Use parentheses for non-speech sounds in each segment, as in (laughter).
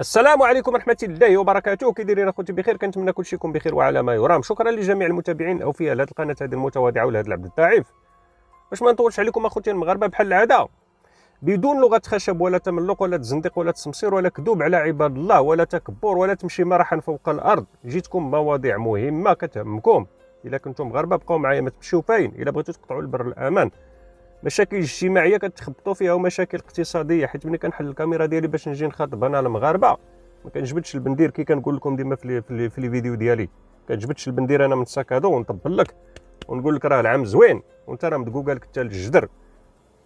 السلام عليكم ورحمه الله وبركاته كي دايرين اخوتي بخير كنتمنى كل شيء يكون بخير وعلى ما يرام شكرا لجميع المتابعين الاوفياء لهذه القناه هذه المتواضعه ولهذا العبد الضعيف باش ما نطولش عليكم اخوتي المغاربه بحال العاده بدون لغه خشب ولا تملق ولا تزندق ولا تسمصير ولا كذوب على عباد الله ولا تكبر ولا تمشي مرحا فوق الارض جيتكم مواضيع مهمه كتهمكم الا كنتم مغاربه بقاو معايا ما تمشيو فين الا بغيتو تقطعوا البر الامان مشاكل اجتماعيه كتخبطوا فيها ومشاكل اقتصاديه حيت ملي كنحل الكاميرا ديالي باش نجي نخاطب انا المغاربه ما كنجبدش البندير كي كنقول لكم ديما في, في, في الفيديو ديالي كنجبدش البندير انا من ساكادو ونطبل لك ونقول لك راه العام زوين وانت راه مدقوق لك حتى الجدر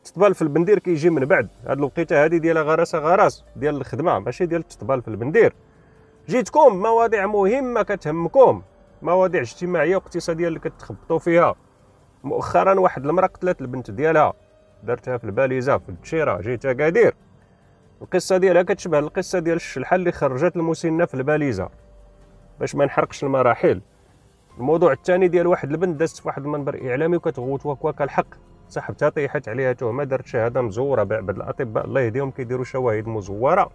التطبال في البندير كيجي من بعد هاد الوقيته هادي ديال غراسه غراس ديال الخدمه ماشي ديال التطبال في البندير جيتكم مواضيع مهمه كتهمكم مواضيع اجتماعيه واقتصاديه اللي كتخبطوا فيها مؤخرا واحد المراه قتلت البنت ديالها دارتها في الباليزه في التشيره جيت اكادير القصه ديالها كتشبه القصه ديال الشلحه اللي خرجت المسنه في الباليزه باش ما نحرقش المراحل الموضوع الثاني ديال واحد البنت دازت في واحد المنبر اعلامي وكتغوت وكواك الحق صاحبتها طيحت عليها تهمه دارت شهاده مزوره بعبد الاطباء الله يهديهم كيديروا شواهد مزوره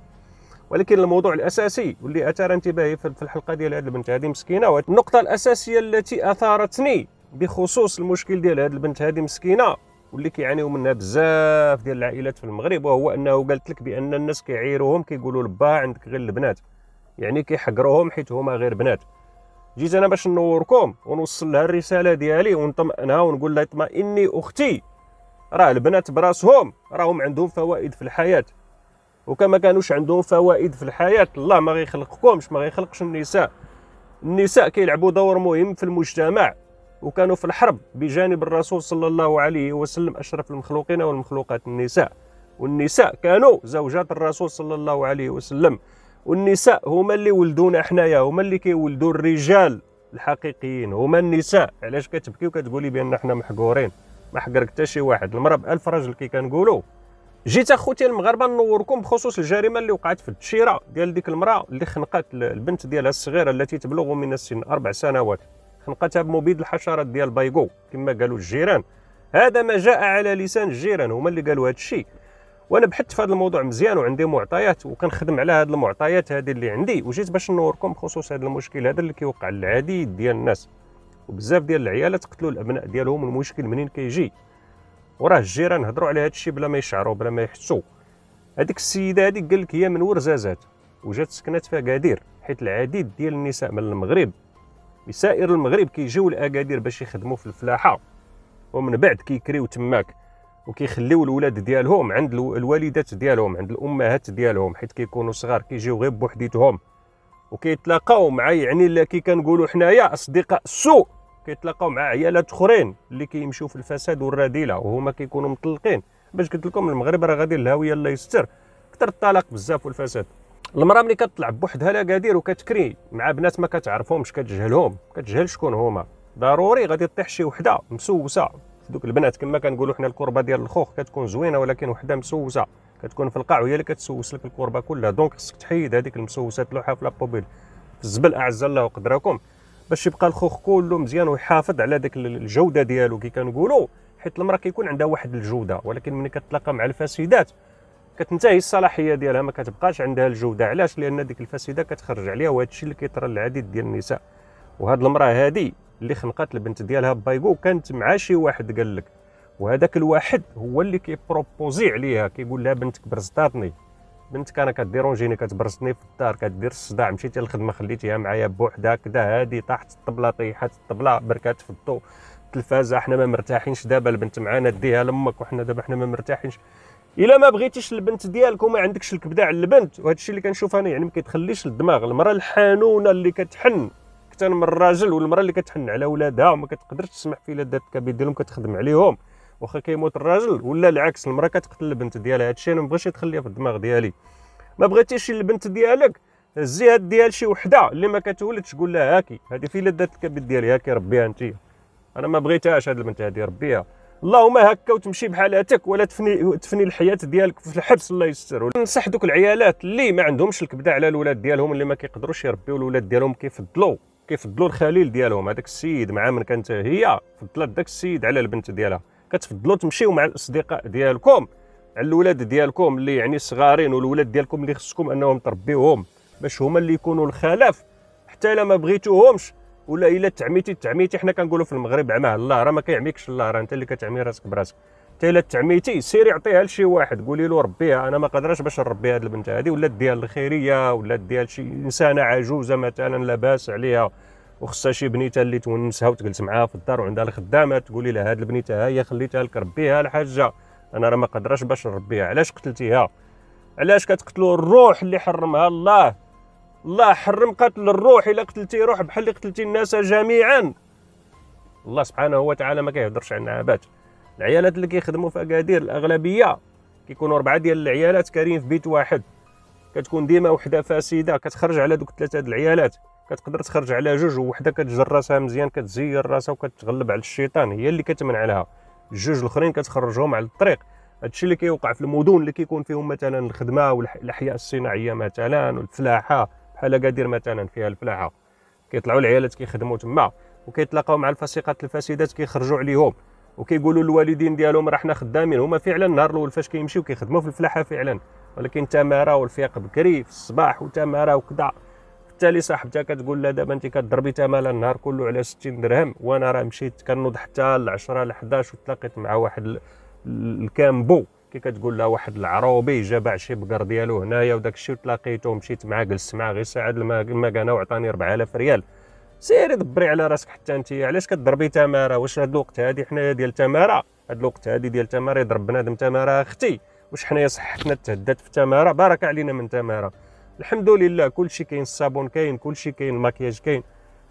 ولكن الموضوع الاساسي واللي اثار انتباهي في الحلقه ديال هذه البنت هذه مسكينه والنقطه الاساسيه التي اثارتني بخصوص المشكل ديال هذه البنت هذه مسكينه واللي كيعانيو منها بزاف ديال العائلات في المغرب وهو انه قالت لك بان الناس كيعيروهم كيقولوا لبا عندك غير البنات يعني كيحقروهم حيت هما غير بنات جيت انا باش نوركم ونوصل لها الرساله ديالي ونطمئنها ونقول لها اطمئني اختي راه البنات براسهم راهم عندهم فوائد في الحياه وكما كانوش عندهم فوائد في الحياه الله ما غيخلقكمش ما غيخلقش النساء النساء كيلعبوا دور مهم في المجتمع وكانوا في الحرب بجانب الرسول صلى الله عليه وسلم أشرف المخلوقين والمخلوقات النساء والنساء كانوا زوجات الرسول صلى الله عليه وسلم والنساء هما اللي ولدونا حنايا هما اللي كيولدوا الرجال الحقيقيين هما النساء علاش كتبكي وكتقولي بان احنا محقورين ما حقرك حتى شي واحد المرأة بألف راجل كي كنقولوا جيت اخوتي المغاربه نوركم بخصوص الجريمه اللي وقعت في التشيره ديال ديك المراه اللي خنقات البنت ديالها الصغيره التي تبلغ من السن اربع سنوات خنقتها بمبيد الحشرات ديال بايغو كما قالوا الجيران هذا ما جاء على لسان الجيران هما اللي قالوا هذا الشيء وانا بحثت في هذا الموضوع مزيان وعندي معطيات وكنخدم على هذه المعطيات هذه اللي عندي وجيت باش نوركم بخصوص هذا المشكل هذا اللي كيوقع للعديد ديال الناس وبزاف ديال العيالات قتلوا الابناء ديالهم المشكل منين كيجي وراه الجيران هضروا على هذا الشيء بلا ما يشعروا بلا ما يحسوا هذيك السيده هذيك قال لك هي من ورزازات وجات سكنت في اكادير حيت العديد ديال النساء من المغرب بسائر المغرب كيجيو لاكادير باش يخدموا في الفلاحه ومن بعد كيكريو تماك وكيخليو الولاد ديالهم عند الوالدات ديالهم عند الامهات ديالهم حيت كيكونوا صغار كيجيو غير بوحديتهم وكيتلاقاو مع يعني اللي كي كنقولوا حنايا اصدقاء السوء كيتلاقاو مع عيالات اخرين اللي كيمشيو في الفساد والرذيله وهما كيكونوا مطلقين باش قلت لكم المغرب راه غادي الهاويه الله يستر كثر الطلاق بزاف والفساد المراه ملي كتلعب بوحدها لا قادر وكتكري مع بنات ما كتعرفهمش كتجهلهم كتجهل شكون هما ضروري غادي طيح شي وحده مسوسه دوك البنات كما كنقولوا حنا الكربه ديال الخوخ كتكون زوينه ولكن وحده مسوسه كتكون في القاع وهي اللي كتسوس لك الكربه كلها دونك خصك تحيد هذيك المسوسه تلوحها في لابوبيل في الزبل اعز الله وقدركم باش يبقى الخوخ كله مزيان ويحافظ على ديك الجوده ديالو كي كنقولوا حيت المراه كيكون عندها واحد الجوده ولكن ملي كتلاقى مع الفاسدات كتنتهي الصلاحيه ديالها ما كتبقاش عندها الجوده علاش لان ديك الفاسده كتخرج عليها وهذا الشيء اللي كيطرى للعديد ديال النساء وهاد المراه هادي اللي خنقات البنت ديالها بايغو كانت مع شي واحد قال لك وهذاك الواحد هو اللي كيبروبوزي عليها كيقول لها بنتك برزطاتني بنتك انا كديرونجيني كتبرزطني في الدار كدير الصداع مشيتي للخدمه خليتيها معايا بوحدها كدا هادي طاحت الطبله طيحت الطبله بركات في الضو التلفازه حنا ما مرتاحينش دابا البنت معانا ديها لامك وحنا دابا حنا ما مرتاحينش الا ما بغيتيش البنت ديالك وما عندكش الكبده على البنت وهذا الشيء اللي كنشوف انا يعني ما كيتخليش الدماغ المراه الحنونه اللي كتحن اكثر من الراجل والمراه اللي كتحن على ولادها وما كتقدرش تسمح في ولادها الكبد ديالهم كتخدم عليهم واخا كيموت الراجل ولا العكس المراه كتقتل البنت ديالها هادشي انا ما بغيتش يتخليها في الدماغ ديالي ما بغيتيش البنت ديالك هزي هاد ديال شي وحده اللي ما كتولدش قول لها هاكي هذه في لذات الكبد ديالي هاكي ربيها انت انا ما بغيتهاش هاد البنت هادي ربيها اللهم هكا وتمشي بحال هاتك ولا تفني تفني الحياه ديالك في الحبس الله يستر ننصح دوك العيالات اللي ما عندهمش الكبده على الولاد ديالهم اللي ما كيقدروش يربيو الولاد ديالهم كيفضلوا كيفضلوا الخليل ديالهم هذاك السيد مع من كانت هي فضلت داك السيد على البنت ديالها كتفضلوا تمشيو مع الاصدقاء ديالكم على الولاد ديالكم اللي يعني صغارين والولاد ديالكم اللي خصكم انهم تربيوهم باش هما اللي يكونوا الخلف حتى الا ما بغيتوهمش ولا الا تعميتي تعميتي حنا كنقولوا في المغرب عماه الله راه ما كيعميكش الله راه انت اللي كتعمي راسك براسك انت الا تعميتي سيري عطيها لشي واحد قولي له ربيها انا ما قادراش باش نربي هذه البنت هذه ولا ديال الخيريه ولا ديال شي انسانه عجوزه مثلا لاباس عليها وخصها شي بنيته اللي تونسها وتجلس معاها في الدار وعندها الخدامه تقولي لها هاد البنيته ها هي خليتها لك ربيها الحاجه انا راه ما قادراش باش نربيها علاش قتلتيها علاش كتقتلوا الروح اللي حرمها الله الله حرم قتل الروح الا قتلتي روح بحال قتلتي الناس جميعا الله سبحانه وتعالى ما كيهضرش على النعابات العيالات اللي كيخدموا في اكادير الاغلبيه كيكونوا اربعه ديال العيالات كارين في بيت واحد كتكون ديما وحده فاسده كتخرج على دوك ثلاثه د العيالات كتقدر تخرج على جوج وحده كتجر راسها مزيان كتزير راسها وكتغلب على الشيطان هي اللي كتمنع لها الجوج الاخرين كتخرجهم على الطريق هادشي اللي كيوقع في المدن اللي كيكون فيهم مثلا الخدمه والاحياء الصناعيه مثلا والفلاحه بحال كادير مثلا فيها الفلاحه كيطلعوا العيالات كيخدموا تما وكيتلاقاو مع الفسيقات الفاسدات كيخرجوا عليهم وكيقولوا للوالدين ديالهم راه حنا خدامين هما فعلا النهار الاول فاش كيمشيو كيخدموا في الفلاحه فعلا ولكن تمارا والفيق بكري في الصباح وتمارا وكذا بالتالي صاحبتها كتقول لها دابا انت كضربي تمالا النهار كله على 60 درهم وانا راه مشيت كنوض حتى ل 10 ل 11 وتلاقيت مع واحد الكامبو كي كتقول لها واحد العروبي جا باع شي بقر ديالو هنايا وداك الشيء وتلاقيته ومشيت معاه جلست معاه غير ساعه المكانه وعطاني 4000 ريال سيري دبري على راسك حتى انت علاش كضربي تماره واش هاد الوقت هادي حنايا ديال تماره هاد الوقت هادي ديال تماره يضرب بنادم تماره اختي واش حنايا صحتنا تهدات في تماره بارك علينا من تماره الحمد لله كلشي كاين الصابون كاين كلشي كاين الماكياج كاين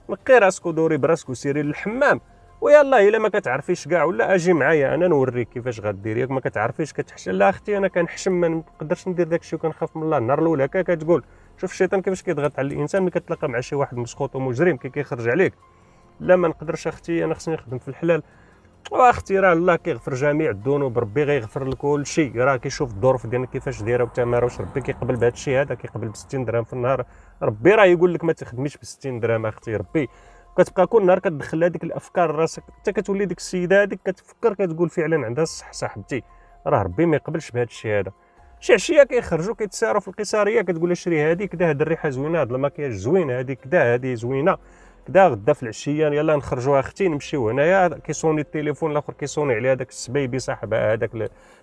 نقي راسك ودوري براسك وسيري للحمام ويلا الا ما كتعرفيش كاع ولا اجي معايا انا نوريك كيفاش غدير ياك ما كتعرفيش كتحشم لا اختي انا كنحشم ما نقدرش ندير داكشي وكنخاف من الله النهار الاولى هكا كتقول شوف الشيطان كيفاش كيضغط على الانسان ملي كتلاقى مع شي واحد مسخوط ومجرم كي كيخرج عليك لا ما نقدرش اختي انا خصني نخدم في الحلال واختي راه الله كيغفر جميع الذنوب ربي غيغفر لك كل شيء راه كيشوف الظروف ديالنا كيفاش دايره وتمارا واش ربي كيقبل بهذا الشيء هذا كيقبل ب 60 درهم في النهار ربي راه يقول لك ما تخدميش ب 60 درهم اختي ربي كتبقى كل نهار كتدخل هذيك الافكار راسك حتى كتولي ديك السيده هذيك كتفكر كتقول فعلا عندها الصح صاحبتي راه ربي ما يقبلش بهذا الشيء هذا شي عشيه كيخرجوا كيتساروا في القيصريه كتقول شري هذه كدا هاد الريحه زوينه هاد الماكياج زوين هذه كدا هذه زوينه كدا غدا في العشيه يلا نخرجوا اختي نمشيو هنايا كيصوني التليفون الاخر كيصوني عليه هذاك السبيبي صاحبها هذاك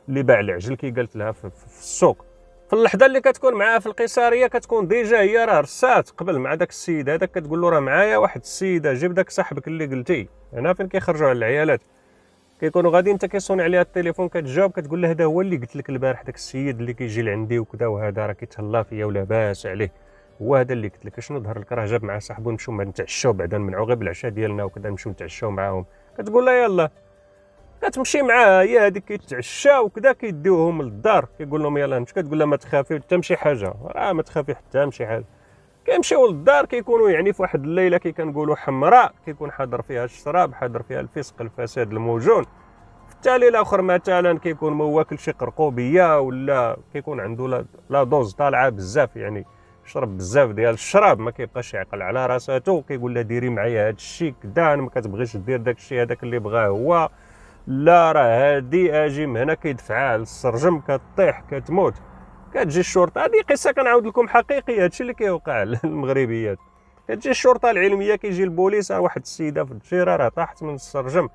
اللي باع العجل كي قالت لها في, في السوق في اللحظه اللي كتكون معاها في القيساريه كتكون ديجا هي راه رسات قبل مع داك السيد هذاك كتقول له راه معايا واحد السيده جيب داك صاحبك اللي قلتي هنا فين كيخرجوا على العيالات كيكونوا غادي انت كيصون عليها التليفون كتجاوب كتقول له هذا هو اللي قلت لك البارح داك السيد اللي كيجي لعندي وكذا وهذا راه كيتهلا فيا ولاباس عليه هو هذا اللي قلت لك شنو ظهر لك راه جاب مع صاحبو نمشيو نتعشاو بعدا نمنعو غير بالعشاء ديالنا وكذا نمشيو نتعشاو معاهم كتقول له يلاه كتمشي معاه هي هذيك كيتعشى وكذا كيديوهم للدار كيقول لهم يلاه مش كتقول لها ما تخافي حتى شي حاجه راه ما تخافي حتى شي حاجه كيمشيو للدار كيكونوا يعني في واحد الليله كي كنقولوا حمراء كيكون حاضر فيها الشراب حاضر فيها الفسق الفساد الموجون في التالي الاخر مثلا كيكون ما واكل شي قرقوبيه ولا كيكون عنده لا دوز طالعه بزاف يعني شرب بزاف ديال الشراب ما كيبقاش يعقل على راساتو كيقول لها ديري معايا هذا الشيء كدا انا ما كتبغيش دير داك الشيء هذاك اللي بغاه هو لا راه هادي اجي من هنا كيدفعها للسرجم كطيح كتموت كتجي الشرطه هذه قصه كنعاود لكم حقيقيه هادشي اللي كيوقع (laughs) للمغربيات كتجي الشرطه العلميه كيجي البوليس واحد السيده في الجيره راه طاحت من السرجم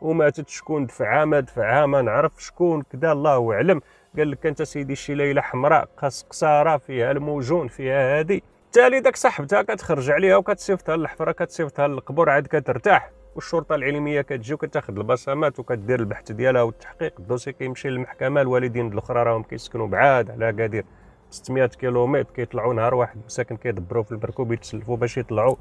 وماتت شكون دفعها ما دفعها ما نعرف شكون كدا الله اعلم قال لك انت سيدي شي ليله حمراء قص قصاره فيها الموجون فيها هادي تالي داك صاحبتها كتخرج عليها وكتصيفطها للحفره كتصيفطها للقبور عاد كترتاح والشرطه العلميه كتجي وكتاخذ البصمات وكدير البحث ديالها والتحقيق الدوسي كيمشي للمحكمه الوالدين الاخرى راهم كيسكنوا بعاد على قادر 600 كيلومتر كيطلعوا نهار واحد مساكن كيدبروا في المركوب يتسلفوا باش يطلعوا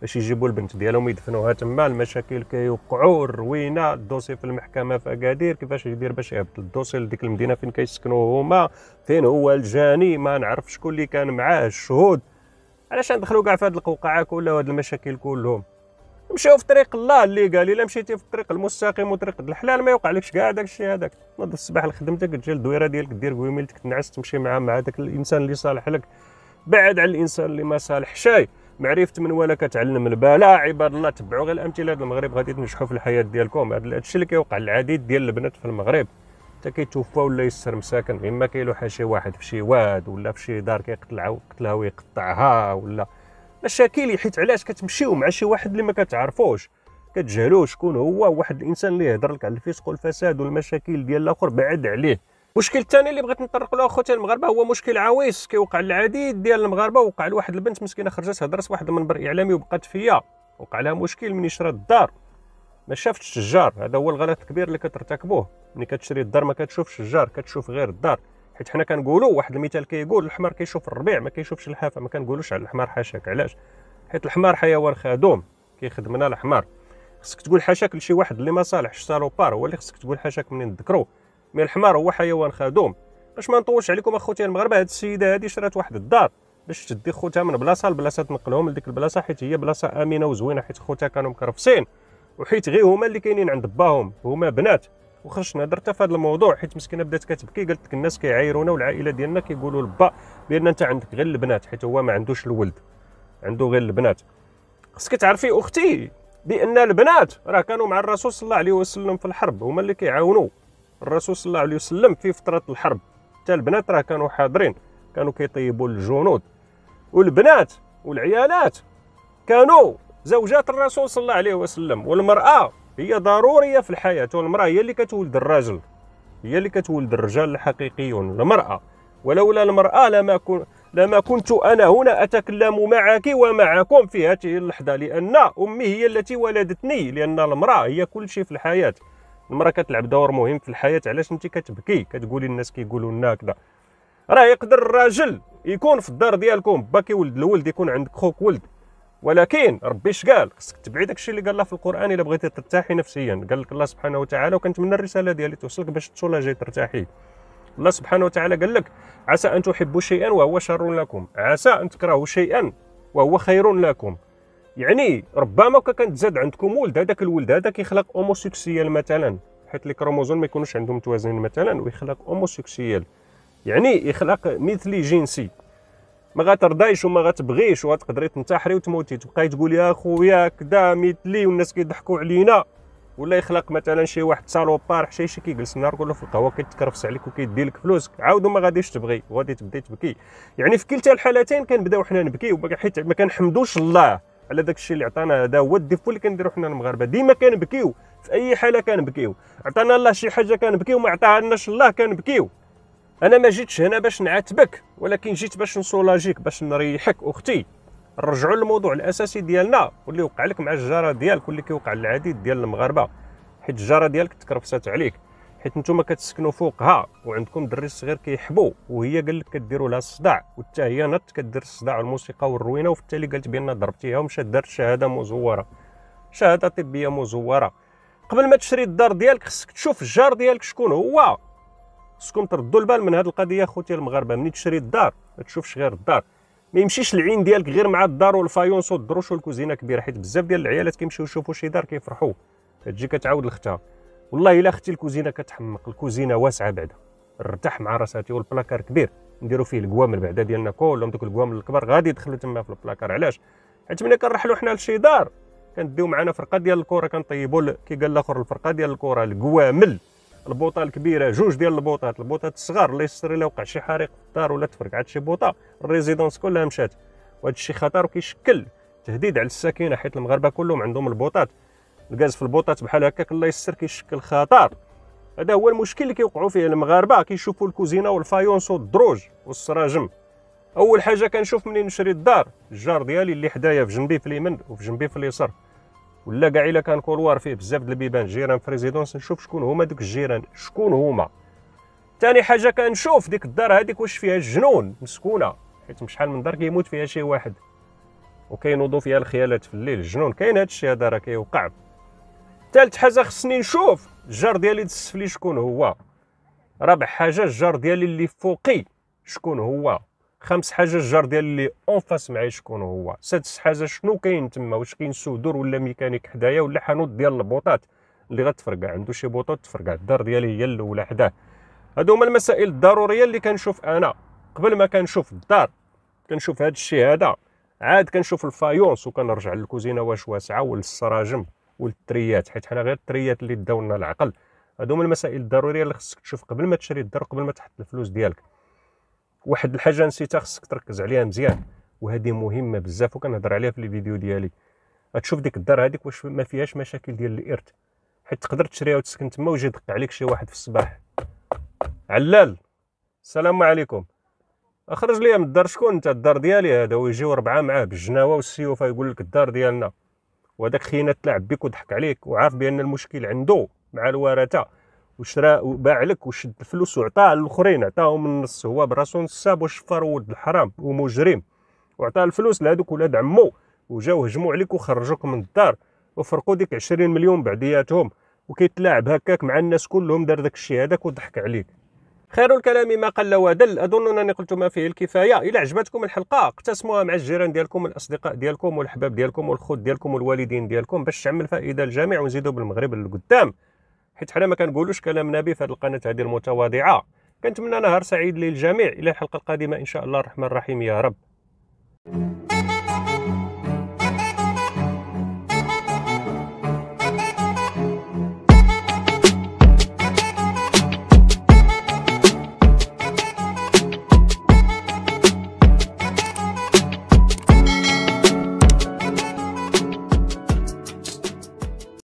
باش يجيبوا البنت ديالهم يدفنوها تما المشاكل كيوقعوا الروينه الدوسي في المحكمه في اكادير كيفاش يدير باش يهبط الدوسي لديك المدينه فين كيسكنوا هما فين هو الجاني ما نعرف شكون اللي كان معاه الشهود علاش ندخلوا كاع في هاد القوقعه كلها وهاد المشاكل كلهم مشاو في طريق الله اللي قال الا مشيتي في الطريق المستقيم وطريق الحلال ما لكش كاع داك الشيء هذاك نوض الصباح لخدمتك تجي للدويره ديالك دير كويميلتك تنعس تمشي مع مع داك الانسان اللي صالح لك بعد على الانسان اللي ما صالح شاي معرفه من ولا كتعلم البلاء عباد الله تبعوا غير الامثله ديال المغرب غادي تنجحوا في الحياه ديالكم هذا الشيء اللي كيوقع للعديد ديال البنات في المغرب حتى كيتوفى ولا يسر مساكن اما كيلوح شي واحد في شي واد ولا في شي دار كيقتلها ويقتلها ويقطعها ولا مشاكل حيت علاش كتمشيو مع شي واحد اللي ما كتعرفوش كتجهلوه شكون هو واحد الانسان اللي يهضر لك على الفسق والفساد والمشاكل ديال الاخر بعد عليه المشكل الثاني اللي بغيت نطرق له اخوتي المغاربه هو مشكل عويص كيوقع للعديد ديال المغاربه وقع لواحد البنت مسكينه خرجت هضرت واحد المنبر اعلامي وبقات فيا وقع لها مشكل من شرات الدار ما شافتش الشجار هذا هو الغلط الكبير اللي كترتكبوه ملي كتشري الدار ما كتشوفش الشجار كتشوف غير الدار حيت حنا كنقولوا واحد المثال كيقول الحمار كيشوف الربيع ما كيشوفش الحافه ما كنقولوش على الحمار حاشاك علاش حيت الحمار حيوان خادوم كيخدمنا الحمار خصك تقول حاشاك لشي واحد اللي ما صالحش سالوبار هو اللي خصك تقول حاشاك منين نذكرو مي الحمار هو حيوان خادوم باش ما نطولش عليكم اخوتي المغاربه هاد السيده هادي شرات واحد الدار باش تدي خوتها من بلاصه لبلاصه تنقلهم لديك البلاصه حيت هي بلاصه امنه وزوينه حيت خوتها كانوا مكرفسين وحيت غير هما اللي كاينين عند باهم هما بنات وخرجنا درت في هذا الموضوع حيت مسكينه بدات كتبكي قالت لك الناس كيعايرونا والعائله ديالنا كيقولوا لبا بان انت عندك غير البنات حيت هو ما عندوش الولد عنده غير البنات خصك تعرفي اختي بان البنات راه كانوا مع الرسول صلى الله عليه وسلم في الحرب هما اللي كيعاونوا الرسول صلى الله عليه وسلم في فتره الحرب حتى البنات راه كانوا حاضرين كانوا كيطيبوا الجنود والبنات والعيالات كانوا زوجات الرسول صلى الله عليه وسلم والمراه هي ضروريه في الحياه والمراه هي اللي كتولد الرجل هي اللي كتولد الرجال الحقيقيون المراه ولولا المراه لما كنت لما كنت انا هنا اتكلم معك ومعكم في هذه اللحظه لان امي هي التي ولدتني لان المراه هي كل شيء في الحياه المراه كتلعب دور مهم في الحياه علاش انت كتبكي كتقولي الناس كيقولوا لنا هكذا راه يقدر الراجل يكون في الدار ديالكم باكي ولد الولد يكون عندك خوك ولد ولكن ربي اش قال خصك تبعي داكشي اللي قال الله في القران الا بغيتي ترتاحي نفسيا قال لك الله سبحانه وتعالى وكنتمنى الرساله ديالي توصلك باش جاي ترتاحي الله سبحانه وتعالى قال لك عسى ان تحبوا شيئا وهو شر لكم عسى ان تكرهوا شيئا وهو خير لكم يعني ربما زاد عندكم ولد هذاك الولد هذا كيخلق اوموسيكسيال مثلا حيت لي كروموزوم ما يكونوش عندهم متوازنين مثلا ويخلق اوموسيكسيال يعني يخلق مثلي جنسي ما غترضايش وما غتبغيش وغتقدري تنتحري وتموتي تبقاي تقولي يا خويا كدا مثلي والناس كيضحكوا علينا ولا يخلق مثلا شي واحد سالوبار شي شي كيجلس النهار كله في القهوه كيتكرفس عليك وكيدي لك فلوسك عاود ما غاديش تبغي وغادي تبدي تبكي يعني في كلتا الحالتين كنبداو حنا نبكي حيت ما كنحمدوش الله على داك الشيء اللي عطانا هذا هو الديفو اللي كنديرو حنا المغاربه ديما كنبكيو في اي حاله كنبكيو عطانا الله شي حاجه كنبكيو ما عطاها لناش الله كنبكيو انا ما جيتش هنا باش نعاتبك ولكن جيت باش نسولاجيك باش نريحك اختي نرجعوا للموضوع الاساسي ديالنا واللي وقع لك مع الجاره ديالك واللي كيوقع للعديد ديال المغاربه حيت الجاره ديالك تكرفسات عليك حيت نتوما كتسكنوا فوقها وعندكم دري صغير كيحبو وهي قال لك كديروا لها الصداع وحتى هي نط كدير الصداع والموسيقى والروينه وفي التالي قالت بان ضربتيها ومشات دارت شهاده مزوره شهاده طبيه مزوره قبل ما تشري الدار ديالك خصك تشوف الجار ديالك شكون هو خصكم تردوا البال من هذه القضيه اخوتي المغاربه ملي تشري الدار ما تشوفش غير الدار ما يمشيش العين ديالك غير مع الدار والفايونس والدروش والكوزينه كبيره حيت بزاف ديال العيالات كيمشيو يشوفوا شي دار كيفرحوا تجي كتعاود لختها والله الا اختي الكوزينه كتحمق الكوزينه واسعه بعدا نرتاح مع راساتي والبلاكار كبير نديروا فيه الكوامل بعدا ديالنا كلهم دوك الكوامل الكبار غادي يدخلوا تما في البلاكار علاش حيت ملي كنرحلوا حنا لشي دار كنديو معنا فرقه ديال الكره كنطيبوا كي قال الاخر الفرقه ديال الكره الكوامل البوطه الكبيره جوج ديال البوطات البوطات الصغار الله يستر الا وقع شي حريق في الدار ولا تفرقعت شي بوطه الريزيدونس كلها مشات وهذا الشيء خطر وكيشكل تهديد على السكينه حيت المغاربه كلهم عندهم البوطات الغاز في البوطات بحال هكاك الله يستر كيشكل خطر هذا هو المشكل اللي كيوقعوا فيه المغاربه كيشوفوا الكوزينه والفايونس والدروج والسراجم اول حاجه كنشوف منين نشري الدار الجار ديالي اللي حدايا في جنبي في اليمين وفي جنبي في اليسار ولا كاع الا كان كولوار فيه بزاف د البيبان جيران بريزيدونس نشوف شكون هما دوك الجيران شكون هما ثاني حاجه كنشوف ديك الدار هذيك واش فيها الجنون مسكونه حيت شحال من دار كيموت فيها شي واحد وكينوضوا فيها الخيالات في الليل الجنون كاين هادشي هذا راه كيوقع ثالث حاجه خصني نشوف الجار ديالي السفلي شكون هو رابع حاجه الجار ديالي اللي فوقي شكون هو خمس حاجه الجار ديال اللي اون فاس معايا شكون هو سادس حاجه شنو كاين تما واش كاين سودور ولا ميكانيك حدايا ولا حانوت ديال البوطات اللي غتفرقع عنده شي بوطات تفرقع الدار ديالي هي الاولى حداه هادو هما المسائل الضروريه اللي كنشوف انا قبل ما كنشوف الدار كنشوف هاد الشيء هذا عاد كنشوف الفايونس وكنرجع للكوزينه واش واسعه وللسراجم والتريات حيت حنا غير التريات اللي داو لنا العقل هادو هما المسائل الضروريه اللي خصك تشوف قبل ما تشري الدار قبل ما تحط الفلوس ديالك واحد الحاجه نسيتها خصك تركز عليها مزيان وهذه مهمه بزاف وكنهضر عليها في الفيديو ديالي غتشوف ديك الدار هذيك واش ما فيهاش مشاكل ديال الارث حيت تقدر تشريها وتسكن تما ويجي يدق عليك شي واحد في الصباح علال السلام عليكم اخرج لي من الدار شكون انت الدار ديالي هذا ويجيو ربعه معاه بالجناوه والسيوفه يقول لك الدار ديالنا وهذاك خينا تلعب بك وضحك عليك وعارف بان المشكل عنده مع الورثه وشرا وباع لك وشد الفلوس وعطاه للاخرين عطاهم النص هو براسو نصاب وشفر ولد الحرام ومجرم وعطاه الفلوس لهذوك ولاد عمو وجاو هجموا عليك وخرجوك من الدار وفرقوا ديك 20 مليون بعدياتهم وكيتلاعب هكاك مع الناس كلهم دار داك الشيء هذاك وضحك عليك خير الكلام ما قل ودل اظن انني قلت ما فيه الكفايه الى عجبتكم الحلقه اقتسموها مع الجيران ديالكم والاصدقاء ديالكم والاحباب ديالكم والخوت ديالكم والوالدين ديالكم باش تعمل فائده للجميع ونزيدوا بالمغرب للقدام حيت حنا ما كنقولوش كلام نبي في هذه القناه هذه المتواضعه كنتمنى نهار سعيد للجميع الى الحلقه القادمه ان شاء الله الرحمن الرحيم يا رب